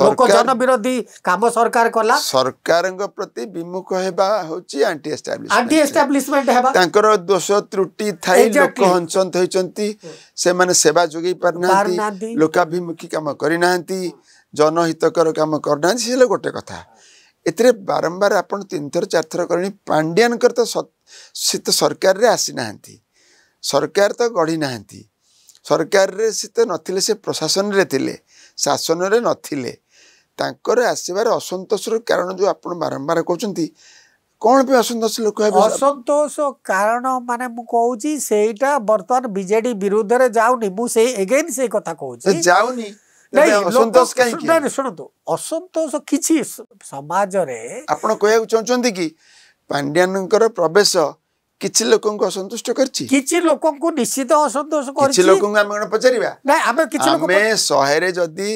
ଲୋକ ଜନ ବିରୋଧୀ କାମ ସରକାର କଲା ସରକାରଙ୍କ ପ୍ରତି ବିମୁଖ ହେବା ହଉଛି ଆଣ୍ଟି ଆଣ୍ଟି ଏଷ୍ଟାବ୍ଲିଶମେଣ୍ଟ ହେବା ତାଙ୍କର ଦୋଷ ତ୍ରୁଟି ଥାଇ ଲୋକ ହଞ୍ଚନ୍ତ ହୋଇଛନ୍ତି ସେମାନେ ସେବା ଯୋଗେଇ ପାରୁନାହାନ୍ତି ଲୋକାଭିମୁଖୀ କାମ କରିନାହାନ୍ତି ଜନହିତକର କାମ କରିନାହାନ୍ତି ସେ ହେଲେ ଗୋଟେ କଥା ଏଥିରେ ବାରମ୍ବାର ଆପଣ ତିନିଥର ଚାରିଥର କଲେଣି ପାଣ୍ଡିଆନଙ୍କର ତ ସେ ତ ସରକାରରେ ଆସିନାହାନ୍ତି ସରକାର ତ ଗଢ଼ି ନାହାନ୍ତି ସରକାରରେ ସେ ତ ନଥିଲେ ସେ ପ୍ରଶାସନରେ ଥିଲେ ଶାସନରେ ନଥିଲେ ତାଙ୍କର ଆସିବାର ଅସନ୍ତୋଷର କାରଣ ଯେଉଁ ଆପଣ ବାରମ୍ବାର କହୁଛନ୍ତି କ'ଣ ପାଇଁ ଅସନ୍ତୋଷ ଲୋକ ଅସନ୍ତୋଷ କାରଣ ମାନେ ମୁଁ କହୁଛି ସେଇଟା ବର୍ତ୍ତମାନ ବିଜେଡ଼ି ବିରୁଦ୍ଧରେ ଯାଉନି ମୁଁ ସେଇ ଏଗେନ୍ ସେଇ କଥା କହୁଛି ଯାଉନି ଶୁଣନ୍ତୁ ଅସନ୍ତୋଷ କିଛି ସମାଜରେ ଆପଣ କହିବାକୁ ଚାହୁଁଛନ୍ତି କି ପାଣ୍ଡିଆନଙ୍କର ପ୍ରବେଶ କିଛି ଲୋକଙ୍କୁ ଅସନ୍ତୁଷ୍ଟ କରିଛି କିଛି ଲୋକଙ୍କୁ ନିଶ୍ଚିତ ଅସନ୍ତୋଷ କରିଛି ଲୋକଙ୍କୁ ଆମେ କଣ ପଚାରିବା ନାଇଁ ଆମେ କିଛି ଆମେ ଶହେରେ ଯଦି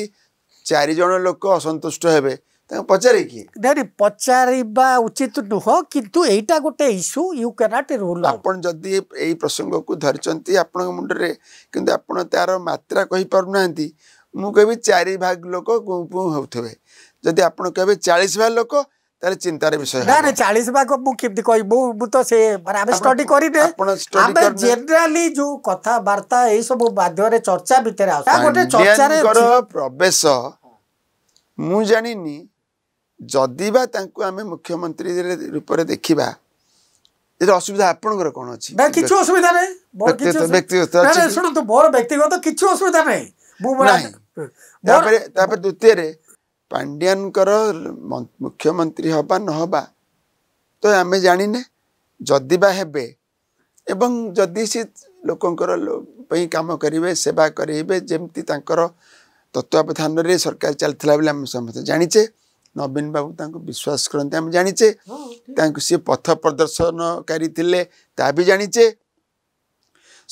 ଚାରି ଜଣ ଲୋକ ଅସନ୍ତୁଷ୍ଟ ହେବେ ତାଙ୍କୁ ପଚାରେ ପଚାରିବା ଉଚିତ ନୁହଁ କିନ୍ତୁ ଏଇଟା ଗୋଟେ ଇସ୍ୟୁ ୟୁ କ୍ୟାନଟ୍ ରୁଲ୍ ଆପଣ ଯଦି ଏଇ ପ୍ରସଙ୍ଗକୁ ଧରିଛନ୍ତି ଆପଣଙ୍କ ମୁଣ୍ଡରେ କିନ୍ତୁ ଆପଣ ତାର ମାତ୍ରା କହିପାରୁନାହାନ୍ତି ମୁଁ କହିବି ଚାରି ଭାଗ ଲୋକ ଗୁଁ ପୁଁ ହେଉଥିବେ ଯଦି ଆପଣ କହିବେ ଚାଳିଶ ଭାଗ ଲୋକ ତାହେଲେ ଚିନ୍ତାର ବିଷୟ ନା ନା ଚାଳିଶ ଭାଗ ମୁଁ କେମିତି କହିବି ମୁଁ ମୁଁ ତ ସେ ମାନେ ଆମେ ଷ୍ଟଡି କରିନେ ଆମେ ଜେନେରାଲି ଯୋଉ କଥାବାର୍ତ୍ତା ଏଇ ସବୁ ମାଧ୍ୟମରେ ଚର୍ଚ୍ଚା ଭିତରେ ଆସୁ ଗୋଟେ ଚର୍ଚ୍ଚାରେ ପ୍ରବେଶ ମୁଁ ଜାଣିନି ଯଦି ବା ତାଙ୍କୁ ଆମେ ମୁଖ୍ୟମନ୍ତ୍ରୀ ରୂପରେ ଦେଖିବା ଏଥିରେ ଅସୁବିଧା ଆପଣଙ୍କର କ'ଣ ଅଛି ନା କିଛି ଅସୁବିଧା ନାହିଁ ବ୍ୟକ୍ତିଗତ ଶୁଣନ୍ତୁ ମୋର ବ୍ୟକ୍ତିଗତ କିଛି ଅସୁବିଧା ନାହିଁ ମୁଁ द्वितीय पांडियान मुख्यमंत्री हवा न नहबा तो आम जाने जदि एवं जदि सी लोकंर कम करेंगे सेवा करेंगे जमीर तत्वधान सरकार चलता बोले आम समस्त जाचे नवीन बाबू विश्वास करते आम जाचे सी पथ प्रदर्शनकारी थे ता भी जाचे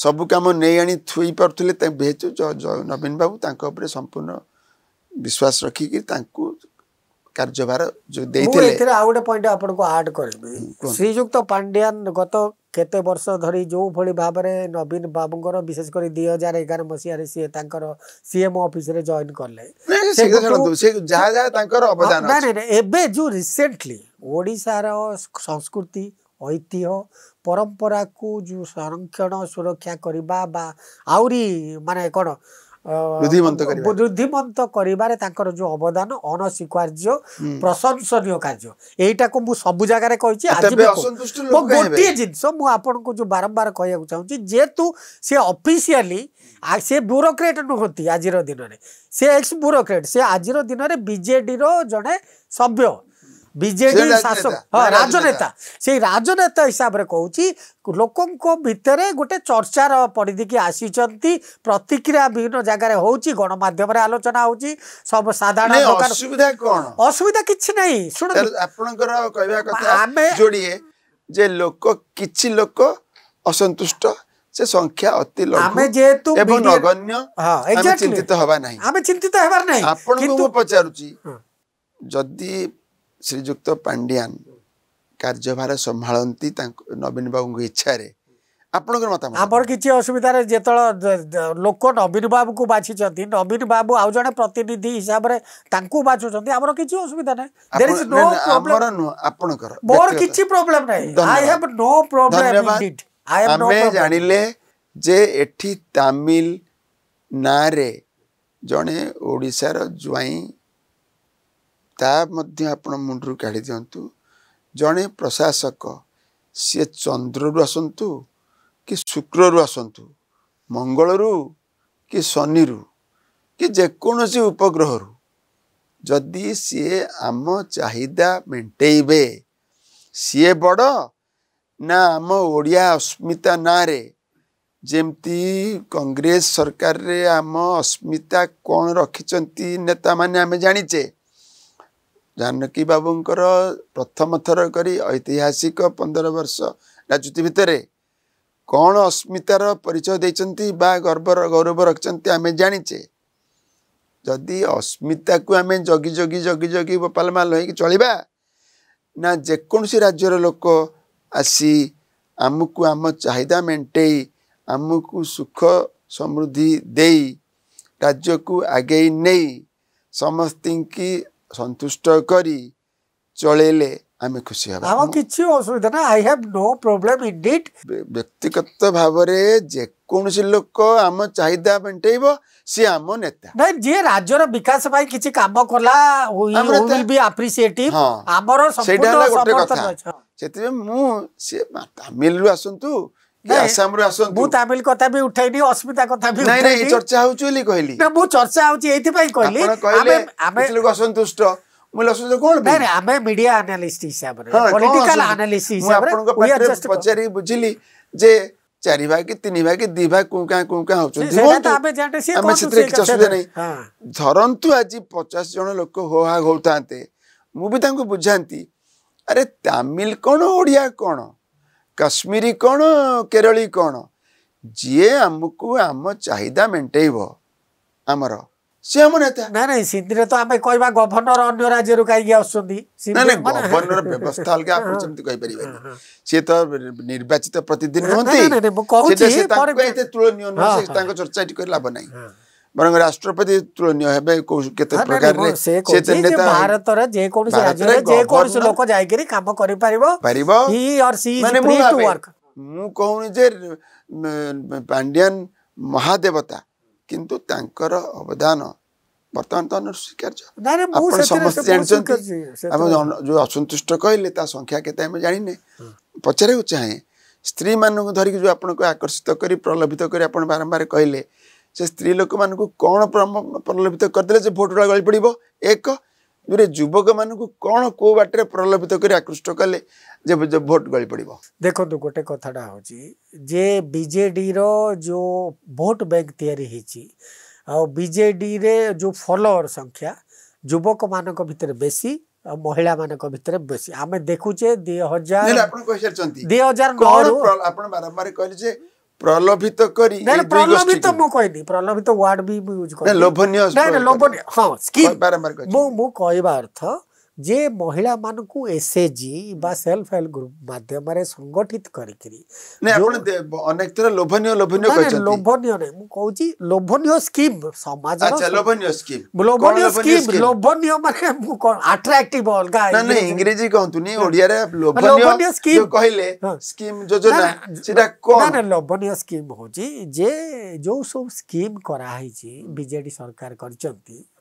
ସବୁ କାମ ନେଇ ଆଣି ଥୋଇ ପାରୁଥିଲେ ଯେହେତୁ ନବୀନ ବାବୁ ତାଙ୍କ ଉପରେ ସମ୍ପୂର୍ଣ୍ଣ ବିଶ୍ୱାସ ରଖିକି ତାଙ୍କୁ କାର୍ଯ୍ୟଭାର ଯେଉଁ ଦେଇଥିଲେ ଏଥିରେ ଆଉ ଗୋଟେ ପଏଣ୍ଟ ଆପଣଙ୍କୁ ଆଡ୍ କରିବି ଶ୍ରୀଯୁକ୍ତ ପାଣ୍ଡିଆନ ଗତ କେତେ ବର୍ଷ ଧରି ଯେଉଁଭଳି ଭାବରେ ନବୀନ ବାବୁଙ୍କର ବିଶେଷ କରି ଦୁଇ ହଜାର ଏଗାର ମସିହାରେ ସିଏ ତାଙ୍କର ସିଏମ୍ ଅଫିସରେ ଜଏନ୍ କଲେ ଏବେ ଯେଉଁ ରିସେଣ୍ଟଲି ଓଡ଼ିଶାର ସଂସ୍କୃତି ଐତିହ୍ୟ ପରମ୍ପରାକୁ ଯେଉଁ ସଂରକ୍ଷଣ ସୁରକ୍ଷା କରିବା ବା ଆହୁରି ମାନେ କ'ଣ ବୃଦ୍ଧିମନ୍ତ କରିବାରେ ତାଙ୍କର ଯେଉଁ ଅବଦାନ ଅନସ୍ୱୀକାର୍ଯ୍ୟ ପ୍ରଶଂସନୀୟ କାର୍ଯ୍ୟ ଏଇଟାକୁ ମୁଁ ସବୁ ଜାଗାରେ କହିଛି ଆଜି ଗୋଟିଏ ଜିନିଷ ମୁଁ ଆପଣଙ୍କୁ ଯେଉଁ ବାରମ୍ବାର କହିବାକୁ ଚାହୁଁଛି ଯେହେତୁ ସେ ଅଫିସିଆଲି ସେ ବ୍ୟୁରୋକ୍ରେଟ ନୁହଁନ୍ତି ଆଜିର ଦିନରେ ସେ ଏକ୍ସ ବ୍ୟୁରୋକ୍ରେଟ ସେ ଆଜିର ଦିନରେ ବିଜେଡ଼ିର ଜଣେ ସଭ୍ୟ ବିଜେଡି ଶାସକ ହଁ ରାଜନେତା ସେଇ ରାଜନେତା ହିସାବରେ କହୁଛି ଲୋକଙ୍କ ଭିତରେ ଗୋଟେ ଚର୍ଚ୍ଚାର ପରିଧିକି ଆସିଛନ୍ତି ପ୍ରତିକ୍ରିୟା ବିଭିନ୍ନ ଜାଗାରେ ହଉଛି ଗଣମାଧ୍ୟମରେ ଆଲୋଚନା ହଉଛି ସବୁ ସାଧାରଣ ଅସୁବିଧା କଣ ଅସୁବିଧା କିଛି ନାହିଁ ଶୁଣ ଆପଣଙ୍କର କହିବା କଥା ଆମେ ଯୋଡ଼ିଏ ଯେ ଲୋକ କିଛି ଲୋକ ଅସନ୍ତୁଷ୍ଟ ସେ ସଂଖ୍ୟା ଅତି ଆମେ ଯେହେତୁ ଏବଂ ନଗଣ୍ୟ ଚିନ୍ତିତ ହେବା ନାହିଁ ଆମେ ଚିନ୍ତିତ ହେବାର ନାହିଁ ଆପଣଙ୍କୁ ମୁଁ ପଚାରୁଛି ଯଦି ଶ୍ରୀଯୁକ୍ତ ପାଣ୍ଡିଆନ୍ କାର୍ଯ୍ୟଭାର ସମ୍ଭାଳନ୍ତି ତାଙ୍କ ନବୀନ ବାବୁଙ୍କ ଇଚ୍ଛାରେ ଆପଣଙ୍କର ମତାମତ ଆମର କିଛି ଅସୁବିଧାରେ ଯେତେବେଳେ ଲୋକ ନବୀନ ବାବୁଙ୍କୁ ବାଛିଛନ୍ତି ନବୀନ ବାବୁ ଆଉ ଜଣେ ପ୍ରତିନିଧି ହିସାବରେ ତାଙ୍କୁ ବାଛୁଛନ୍ତି ଆମର କିଛି ଅସୁବିଧା ନାହିଁ ଆମର ନୁହଁ ଆପଣଙ୍କର ମୋର କିଛି ପ୍ରୋବ୍ଲେମ ନାହିଁ ଆଇ ହାଭ୍ ନୋ ପ୍ରୋବ୍ଲେମ ଆମେ ଜାଣିଲେ ଯେ ଏଠି ତାମିଲ ନାଁରେ ଜଣେ ଓଡ଼ିଶାର ଜ୍ୱାଇଁ ତା ମଧ୍ୟ ଆପଣ ମୁଣ୍ଡରୁ କାଢ଼ି ଦିଅନ୍ତୁ ଜଣେ ପ୍ରଶାସକ ସିଏ ଚନ୍ଦ୍ରରୁ ଆସନ୍ତୁ କି ଶୁକ୍ରରୁ ଆସନ୍ତୁ ମଙ୍ଗଳରୁ କି ଶନିରୁ କି ଯେକୌଣସି ଉପଗ୍ରହରୁ ଯଦି ସିଏ ଆମ ଚାହିଦା ମେଣ୍ଟେଇବେ ସିଏ ବଡ଼ ନା ଆମ ଓଡ଼ିଆ ଅସ୍ମିତା ନାଁରେ ଯେମିତି କଂଗ୍ରେସ ସରକାରରେ ଆମ ଅସ୍ମିତା କ'ଣ ରଖିଛନ୍ତି ନେତାମାନେ ଆମେ ଜାଣିଛେ ଜାନକୀ ବାବୁଙ୍କର ପ୍ରଥମ ଥର କରି ଐତିହାସିକ ପନ୍ଦର ବର୍ଷ ରାଜୁତି ଭିତରେ କ'ଣ ଅସ୍ମିତାର ପରିଚୟ ଦେଇଛନ୍ତି ବା ଗର୍ବର ଗୌରବ ରଖିଛନ୍ତି ଆମେ ଜାଣିଛେ ଯଦି ଅସ୍ମିତାକୁ ଆମେ ଜଗି ଜଗି ଜଗି ଜଗି ବୋପାଲ ମାଲ ହୋଇକି ଚଳିବା ନା ଯେକୌଣସି ରାଜ୍ୟର ଲୋକ ଆସି ଆମକୁ ଆମ ଚାହିଦା ମେଣ୍ଟେଇ ଆମକୁ ସୁଖ ସମୃଦ୍ଧି ଦେଇ ରାଜ୍ୟକୁ ଆଗେଇ ନେଇ ସମସ୍ତଙ୍କି সন্তুষ্ট করি চলাইলে আমি খুশি হব আমার কিছু অসুবিধা না I have no problem in ডিট ব্যক্তিগত ভাবে কোনসি লোক আম চাহিদা মেন্টাইব সে আম নেতা না যে রাজ্যর বিকাশ পাই কিছু কাম করলা উই উইল বি অ্যাপ্রিসিয়েটিভ আমার সম্পূর্ণ সমর্থন আছে সেতিবে মু সে তামিলরু আসন্তু ଆସାମରୁ ଆସନ୍ତୁ ମୁଁ ତାମିଲ କଥା ବି ଉଠେଇନି ଅସ୍ମିତା କଥା ବି ନାଇଁ ନାଇଁ ଚର୍ଚ୍ଚା ହଉଛି ବୋଲି କହିଲି ନା ମୁଁ ଚର୍ଚ୍ଚା ହଉଛି ଏଇଥିପାଇଁ କହିଲି ଆମେ ଆମେ ଅସନ୍ତୁଷ୍ଟ ମୁଁ ଅସନ୍ତୁଷ୍ଟ କଣ ନାଇଁ ଆମେ ମିଡିଆ ଆନାଲିଷ୍ଟ ହିସାବରେ ପଲିଟିକାଲ ଆନାଲିଷ୍ଟ ହିସାବରେ ଆପଣଙ୍କ ପାଖରେ ପଚାରି ବୁଝିଲି ଯେ ଚାରି ଭାଗ କି ତିନି ଭାଗ କି ଦି ଭାଗ କୁଙ୍କା କୁଙ୍କା ହଉଛନ୍ତି ଆମେ ସେଥିରେ କିଛି ଅସୁବିଧା ନାହିଁ ଧରନ୍ତୁ ଆଜି ପଚାଶ ଜଣ ଲୋକ ହୋହା ହଉଥାନ୍ତେ ମୁଁ ବି ତାଙ୍କୁ ବୁଝାନ୍ତି ଆରେ ତାମିଲ କଣ ଓଡ଼ିଆ କଣ କାଶ୍ମୀରୀ କ'ଣ କେରଳୀ କ'ଣ ଯିଏ ଆମକୁ ଆମ ଚାହିଦା ମେଣ୍ଟେଇବ ଆମର ସିଏ ଆମ ନେତା ନା ନାଇଁ ସେଥିରେ ତ ଆମେ କହିବା ଗଭର୍ଣ୍ଣର ଅନ୍ୟ ରାଜ୍ୟରୁ କାହିଁକି ଆସୁଛନ୍ତି ନା ନାଇଁ ଗଭର୍ଣ୍ଣର ବ୍ୟବସ୍ଥା ଅଲଗା ଆପଣ ସେମିତି କହିପାରିବେନି ସିଏ ତ ନିର୍ବାଚିତ ପ୍ରତିଦିନ ନୁହନ୍ତି ତାଙ୍କ ଚର୍ଚ୍ଚା ଏଠି କରି ଲାଭ ନାହିଁ बर राष्ट्रपति तुलन्य प्रकार भारत राज्य मुझे पांडियान महादेवता किंतु अवदान बर्तमान तो अनुस्वीकार्य समस्त जानते जो असंतुष्ट कहले संख्या के जाने पचार चाहे स्त्री मान धरिक जो आप आकर्षित कर प्रलोभित कर बारंबार कहले से स्त्री लोक मान कौन प्रलोभित करदे भोट गुड़ा गली पड़ो एक दुई युवक मान कौन कौ बाटे प्रलोभित कर आकृष्ट कले भोट गली पड़ो देखो गोटे कथाटा हूँ जे बीजेडी जो भोट बैंक या जो फलोअर संख्या युवक मान भितर बेसी ମହିଳା ମାନଙ୍କ ଭିତରେ ବେଶୀ ଆମେ ଦେଖୁଛେ ଦୁଇ ହଜାର ଦୁଇ ହଜାର ଆପଣ ବାରମ୍ବାର প্রলোভিত করি না প্রলোভিত মু কইনি প্রলোভিত ওয়ার্ড বি ইউজ করি লোভনীয় না লোভনীয় হ্যাঁ স্কিম মু কইবা অর্থ ଯେ ମହିଳାମାନଙ୍କୁ ଏସ୍ଏଜି ବା ସେଲ୍ଫ ହେଲ୍ପ ଗ୍ରୁପ ମାଧ୍ୟମରେ ସଂଗଠିତ କରିକିରି ଅନେକ ଥର ଲୋଭନୀୟ ଲୋଭନୀୟ ଲୋଭନୀୟ ନାହିଁ ମୁଁ କହୁଛି ଲୋଭନୀୟ ସ୍କିମ୍ ସମାଜ ଲୋଭନୀୟ ସ୍କିମ୍ ଲୋଭନୀୟ ସ୍କିମ୍ ଲୋଭନୀୟ ମାନେ ମୁଁ କଣ ଆଟ୍ରାକ୍ଟିଭ ଅଲଗା ଇଂରେଜୀ କହନ୍ତୁନି ଓଡ଼ିଆରେ ଲୋଭନୀୟ ସ୍କିମ୍ କହିଲେ ସ୍କିମ୍ ଯୋଜନା ସେଟା କଣ ଲୋଭନୀୟ ସ୍କିମ୍ ହଉଛି ଯେ ଯୋଉ ସବୁ ସ୍କିମ୍ କରାହେଇଛି ବିଜେଡି ସରକାର କରିଛନ୍ତି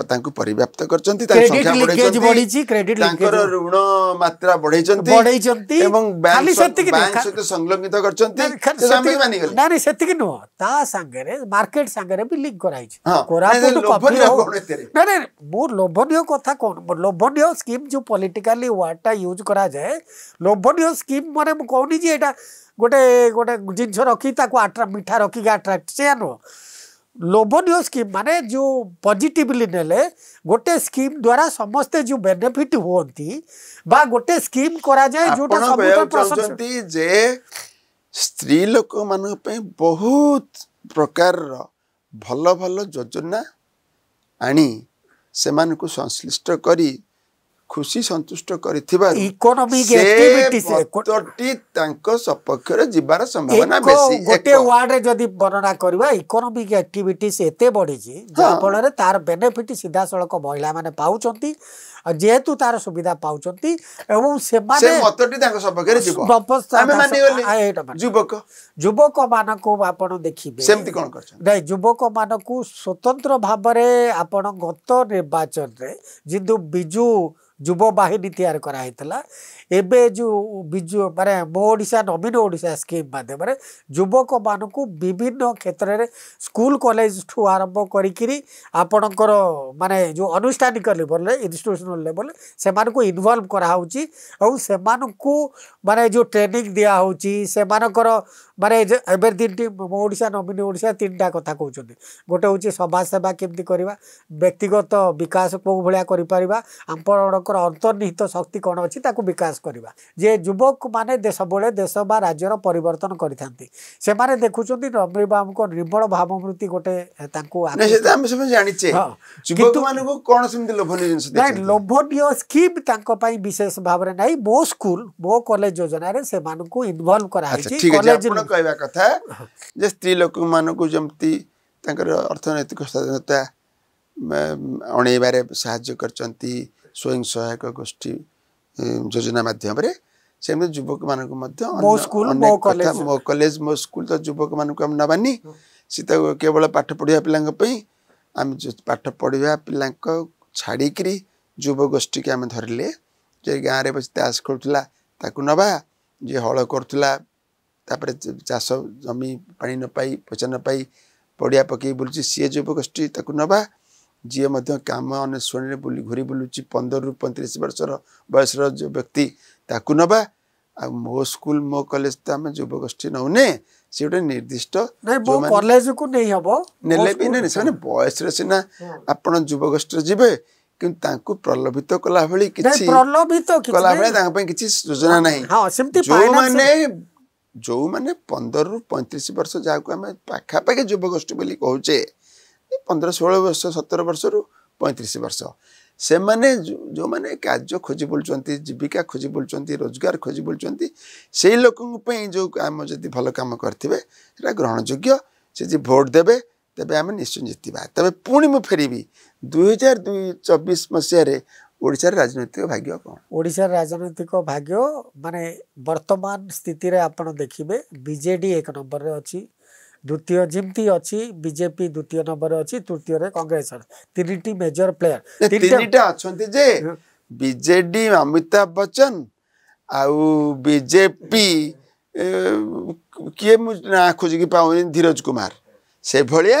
ତାଙ୍କୁ ପରିବ୍ୟାପ୍ତ କରିଛନ୍ତି ତାଙ୍କର ଋଣ ମାତ୍ରା ବଢେଇଛନ୍ତି ଏବଂ ସହିତ ସଂଲଗ୍ନିତ କରିଛନ୍ତି ସେତିକି ନୁହଁ ତା ସାଙ୍ଗରେ ମାର୍କେଟ ସାଙ୍ଗରେ ବି ଲିଙ୍କ କରାହେଇଛି ମୁଁ ଲୋଭନୀୟ କଥା କଣ ଲୋଭନୀୟ ସ୍କିମ୍ ଯୋଉ ପଲିଟିକାଲି ୱାର୍ଡଟା ୟୁଜ୍ କରାଯାଏ ଲୋଭନୀୟ ସ୍କିମ୍ ମାନେ ମୁଁ କହୁନି ଯେ ଏଇଟା ଗୋଟେ ଗୋଟେ ଜିନିଷ ରଖି ତାକୁ ମିଠା ରଖିକି ଆଟ୍ରାକ୍ଟ ସେୟା ନୁହଁ লোভনীয় স্কিম মানে ଯେଉଁ ପଜିଟିଭଲି ନେଲେ ଗୋଟେ ସ୍କିମ୍ ଦ୍ୱାରା ସମସ୍ତେ ଯେଉଁ ବେନିଫିଟ୍ ହୁଅନ୍ତି ବା ଗୋଟେ ସ୍କିମ୍ କରାଯାଏ ଯେଉଁଟା ଚାହୁଁଛନ୍ତି ଯେ ସ୍ତ୍ରୀ ଲୋକମାନଙ୍କ ପାଇଁ ବହୁତ ପ୍ରକାରର ଭଲ ଭଲ ଯୋଜନା ଆଣି ସେମାନଙ୍କୁ ସଂଶ୍ଳିଷ୍ଟ କରି ଖୁସି ସନ୍ତୁଷ୍ଟ କରିଥିବା ତାଙ୍କ ସପକ୍ଷରେ ଯିବାର ସମ୍ଭାବନା ବେଶୀ ଗୋଟେ ୱାର୍ଡରେ ଯଦି ବର୍ଣ୍ଣନା କରିବା ଇକୋନୋମିକ ଆକ୍ଟିଭିଟିସ୍ ଏତେ ବଢ଼ିଛି ଯାହାଫଳରେ ତାର ବେନିଫିଟ୍ ସିଧାସଳଖ ମହିଳାମାନେ ପାଉଛନ୍ତି ଆଉ ଯେହେତୁ ତାର ସୁବିଧା ପାଉଛନ୍ତି ଏବଂ ସେମାନେ ଯୁବକ ଯୁବକ ମାନଙ୍କୁ ଆପଣ ଦେଖିବେ ସେମିତି କ'ଣ କରିଛନ୍ତି ନାଇଁ ଯୁବକ ମାନଙ୍କୁ ସ୍ୱତନ୍ତ୍ର ଭାବରେ ଆପଣ ଗତ ନିର୍ବାଚନରେ ଯେହେତୁ ବିଜୁ ଯୁବ ବାହିନୀ ତିଆରି କରାହେଇଥିଲା ଏବେ ଯେଉଁ ବିଜୁ ମାନେ ମୋ ଓଡ଼ିଶା ନବୀନ ଓଡ଼ିଶା ସ୍କିମ୍ ମାଧ୍ୟମରେ ଯୁବକମାନଙ୍କୁ ବିଭିନ୍ନ କ୍ଷେତ୍ରରେ ସ୍କୁଲ କଲେଜଠୁ ଆରମ୍ଭ କରିକିରି ଆପଣଙ୍କର ମାନେ ଯେଉଁ ଆନୁଷ୍ଠାନିକ ଲେଭଲରେ ଇନଷ୍ଟିଟ୍ୟୁସନାଲ ନ୍ୟାସନାଲ୍ ଲେଭଲ୍ ସେମାନଙ୍କୁ ଇନଭଲ୍ଭ କରାହେଉଛି ଆଉ ସେମାନଙ୍କୁ ମାନେ ଯେଉଁ ଟ୍ରେନିଂ ଦିଆହେଉଛି ସେମାନଙ୍କର ମାନେ ଏବେ ତିନିଟି ମୋ ଓଡ଼ିଶା ନବୀନ ଓଡ଼ିଶା ତିନିଟା କଥା କହୁଛନ୍ତି ଗୋଟେ ହେଉଛି ସମାଜସେବା କେମିତି କରିବା ବ୍ୟକ୍ତିଗତ ବିକାଶ କେଉଁ ଭଳିଆ କରିପାରିବା ଆପଣଙ୍କର ଅନ୍ତର୍ନିହିତ ଶକ୍ତି କ'ଣ ଅଛି ତାକୁ ବିକାଶ କରିବା ଯେ ଯୁବକମାନେ ସବୁବେଳେ ଦେଶ ବା ରାଜ୍ୟର ପରିବର୍ତ୍ତନ କରିଥାନ୍ତି ସେମାନେ ଦେଖୁଛନ୍ତି ରମଣୀ ବାବୁଙ୍କ ନିର୍ମଳ ଭାବମୂର୍ତ୍ତି ଗୋଟେ ତାଙ୍କୁ ଆମେ ଜାଣିଛେ ଯୁବକମାନଙ୍କୁ କ'ଣ ସେମିତି ଲୋଭନୀୟ ଜିନିଷ ନାଇଁ ଲୋଭ ଲୋଭନୀୟ ସ୍କିମ୍ ତାଙ୍କ ପାଇଁ ବିଶେଷ ଭାବରେ ନାହିଁ ମୋ ସ୍କୁଲ ମୋ କଲେଜ ଯୋଜନାରେ ସେମାନଙ୍କୁ ଇନଭଲ୍ଭ କରାହେଇଛି ଆପଣ କହିବା କଥା ଯେ ସ୍ତ୍ରୀ ଲୋକମାନଙ୍କୁ ଯେମିତି ତାଙ୍କର ଅର୍ଥନୈତିକ ସ୍ୱାଧୀନତା ଅଣେଇବାରେ ସାହାଯ୍ୟ କରିଛନ୍ତି ସ୍ୱୟଂ ସହାୟକ ଗୋଷ୍ଠୀ ଯୋଜନା ମାଧ୍ୟମରେ ସେମିତି ଯୁବକମାନଙ୍କୁ ମଧ୍ୟ ମୋ କଲେଜ ମୋ ସ୍କୁଲ ତ ଯୁବକମାନଙ୍କୁ ଆମେ ନେବାନି ସେ ତାକୁ କେବଳ ପାଠ ପଢ଼ିବା ପିଲାଙ୍କ ପାଇଁ ଆମେ ପାଠ ପଢ଼ିବା ପିଲାଙ୍କ ଛାଡ଼ିକିରି ଯୁବଗୋଷ୍ଠୀକି ଆମେ ଧରିଲେ ଯେ ଗାଁରେ ବସି ତାସ ଖେଳୁଥିଲା ତାକୁ ନେବା ଯିଏ ହଳ କରୁଥିଲା ତାପରେ ଚାଷ ଜମି ପାଣି ନ ପାଇ ପଇସା ନ ପାଇ ପଡ଼ିଆ ପକେଇ ବୁଲୁଛି ସିଏ ଯୁବଗୋଷ୍ଠୀ ତାକୁ ନେବା ଯିଏ ମଧ୍ୟ କାମ ଅନ୍ୱେଷଣରେ ବୁଲି ଘୁରି ବୁଲୁଛି ପନ୍ଦରରୁ ପଇଁତିରିଶ ବର୍ଷର ବୟସର ଯେଉଁ ବ୍ୟକ୍ତି ତାକୁ ନେବା ଆଉ ମୋ ସ୍କୁଲ ମୋ କଲେଜ ତ ଆମେ ଯୁବଗୋଷ୍ଠୀ ନେଉନେ ସେ ଗୋଟେ ନିର୍ଦ୍ଦିଷ୍ଟ କଲେଜକୁ ନେଇ ହବ ନେଲେ ବି ନାଇଁ ସେମାନେ ବୟସରେ ସିନା ଆପଣ ଯୁବଗୋଷ୍ଠୀରେ ଯିବେ କିନ୍ତୁ ତାଙ୍କୁ ପ୍ରଲୋଭିତ କଲା ଭଳି କିଛି ପ୍ରଲୋଭିତ କଲା ଭଳି ତାଙ୍କ ପାଇଁ କିଛି ଯୋଜନା ନାହିଁ ଯେଉଁମାନେ ଯେଉଁମାନେ ପନ୍ଦରରୁ ପଇଁତିରିଶ ବର୍ଷ ଯାହାକୁ ଆମେ ପାଖାପାଖି ଯୁବଗୋଷ୍ଠୀ ବୋଲି କହୁଛେ ପନ୍ଦର ଷୋହଳ ବର୍ଷ ସତର ବର୍ଷରୁ ପଇଁତିରିଶ ବର୍ଷ ସେମାନେ ଯେଉଁମାନେ କାର୍ଯ୍ୟ ଖୋଜି ବୁଲୁଛନ୍ତି ଜୀବିକା ଖୋଜି ବୁଲୁଛନ୍ତି ରୋଜଗାର ଖୋଜି ବୁଲୁଛନ୍ତି ସେଇ ଲୋକଙ୍କ ପାଇଁ ଯେଉଁ କାମ ଯଦି ଭଲ କାମ କରିଥିବେ ସେଇଟା ଗ୍ରହଣଯୋଗ୍ୟ ସେ ଯଦି ଭୋଟ୍ ଦେବେ ତେବେ ଆମେ ନିଶ୍ଚୟ ଜିତିବା ତେବେ ପୁଣି ମୁଁ ଫେରିବି ଦୁଇହଜାର ଦୁଇ ଚବିଶ ମସିହାରେ ଓଡ଼ିଶାର ରାଜନୈତିକ ଭାଗ୍ୟ କ'ଣ ଓଡ଼ିଶାର ରାଜନୈତିକ ଭାଗ୍ୟ ମାନେ ବର୍ତ୍ତମାନ ସ୍ଥିତିରେ ଆପଣ ଦେଖିବେ ବିଜେଡ଼ି ଏକ ନମ୍ବରରେ ଅଛି ଦ୍ୱିତୀୟ ଯେମିତି ଅଛି ବିଜେପି ଦ୍ୱିତୀୟ ନମ୍ବରରେ ଅଛି ତୃତୀୟରେ କଂଗ୍ରେସ ତିନିଟି ମେଜର ପ୍ଲେୟର ତିନିଟା ଅଛନ୍ତି ଯେ ବିଜେଡି ଅମିତାଭ ବଚ୍ଚନ ଆଉ ବିଜେପି କିଏ ମୁଁ ନାଁ ଖୋଜିକି ପାଉନି ଧୀରଜ କୁମାର ସେଭଳିଆ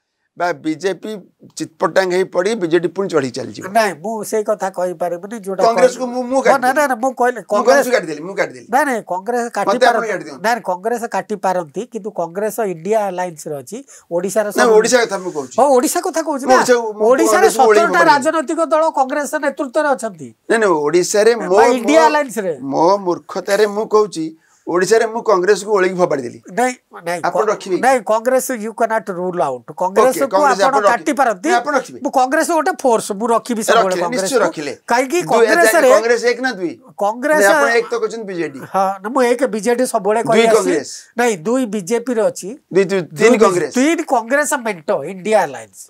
बा बीजेपी चितपटांग पड़ी बीजेपी पुनी चढ़ी चल जी नाय मु कथा कहि पारे मने जोटा कांग्रेस को मु मु काट ना ना मु कहले कांग्रेस काट देली मु काट देली ना ना कांग्रेस काटी पारो ना ना कांग्रेस काटी पारंती किंतु कांग्रेस इंडिया अलायंस रो छि ओडिसा रो ना ओडिसा कथा मु कहू छि ओ ओडिसा कथा कहू छि ना ओडिसा रे 17 राजनीतिक दल कांग्रेस नेतृत्व रे अछंती ना ना ओडिसा रे मो इंडिया अलायंस रे मो मूर्खता रे मु कहू छि ଓଡ଼ିଶାରେ ମୁଁ କଂଗ୍ରେସକୁ ଓଳିକି ଫୋପାଡ଼ି ଦେଲି ନାଇଁ ନାଇଁ ଆପଣ ରଖିବେ ନାଇଁ Congress you can't rule out କଂଗ୍ରେସକୁ ଆପଣ କାଟି ପାରନ୍ତି ଆପଣ ରଖିବେ ମୁଁ କଂଗ୍ରେସ ଗୋଟେ ଫୋର୍ସ ମୁଁ ରଖିବି ସବୁବେଳେ କଂଗ୍ରେସ ରଖିଲେ କାହିଁକି କଂଗ୍ରେସରେ କଂଗ୍ରେସ ଏକ ନା ଦୁଇ କଂଗ୍ରେସ ଆପଣ ଏକ ତ କହିଛନ୍ତି ବିଜେଡି ହଁ ମୁଁ ଏକ ବିଜେଡି ସବୁବେଳେ କହି ଆସି ନାଇଁ ଦୁଇ ବିଜେପି ର ଅଛି ଦୁଇ ତିନି କଂଗ୍ରେସ ତିନି କଂଗ୍ରେସ ମେଣ୍ଟ ଇଣ୍ଡିଆ ଆଲାଏନ୍ସ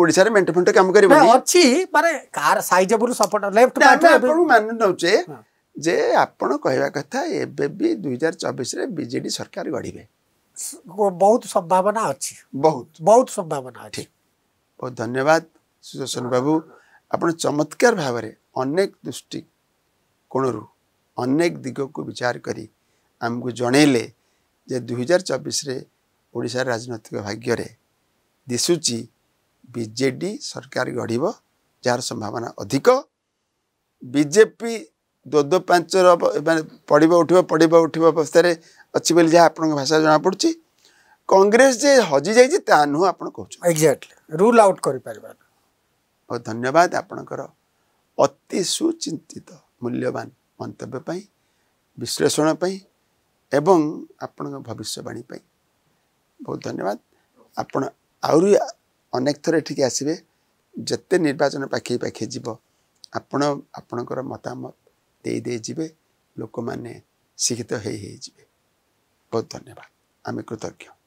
ଓଡ଼ିଶାରେ ମେଣ୍ଟ ଫେଣ୍ଟ କାମ କରିବ ଅଛି ମାନେ କାର ସାଇଜବୁଲ ସପୋର୍ଟ ଲେଫ୍ଟ ଆପଣ ମାନୁ ନଉଛେ जे आपण कहवा कथा आपथा दुई 2024 रे बीजेडी सरकार गढि बहुत संभावना अछि बहुत बहुत संभावना अछि ओ धन्यवाद सुदर्शन बाबू आपण चमत्कार भाबरे अनेक दृष्टिकोण अनेक दिग कु विचारक आमकु जनैले दुई हजार चबिसे राजनीतिक भाग्य रे दिशुची बीजेडी सरकार जार संभावना अधिक बीजेपी ଦୋଦ ପାଞ୍ଚର ମାନେ ପଡ଼ିବ ଉଠିବ ପଡ଼ିବ ଉଠିବ ଅବସ୍ଥାରେ ଅଛି ବୋଲି ଯାହା ଆପଣଙ୍କ ଭାଷା ଜଣାପଡ଼ୁଛି କଂଗ୍ରେସ ଯେ ହଜିଯାଇଛି ତାହା ନୁହଁ ଆପଣ କହୁଛନ୍ତି ଏକ୍ଜାକ୍ଟଲି ରୁଲ୍ ଆଉଟ୍ କରିପାରିବା ହଉ ଧନ୍ୟବାଦ ଆପଣଙ୍କର ଅତି ସୁଚିନ୍ତିତ ମୂଲ୍ୟବାନ ମନ୍ତବ୍ୟ ପାଇଁ ବିଶ୍ଳେଷଣ ପାଇଁ ଏବଂ ଆପଣଙ୍କ ଭବିଷ୍ୟବାଣୀ ପାଇଁ ବହୁତ ଧନ୍ୟବାଦ ଆପଣ ଆହୁରି ଅନେକ ଥର ଏଠିକି ଆସିବେ ଯେତେ ନିର୍ବାଚନ ପାଖେଇ ପାଖେଇ ଯିବ ଆପଣ ଆପଣଙ୍କର ମତାମତ ଦେଇ ଦେଇ ଯିବେ ଲୋକମାନେ ଶିକ୍ଷିତ ହେଇ ହେଇଯିବେ ବହୁତ ଧନ୍ୟବାଦ ଆମେ କୃତଜ୍ଞ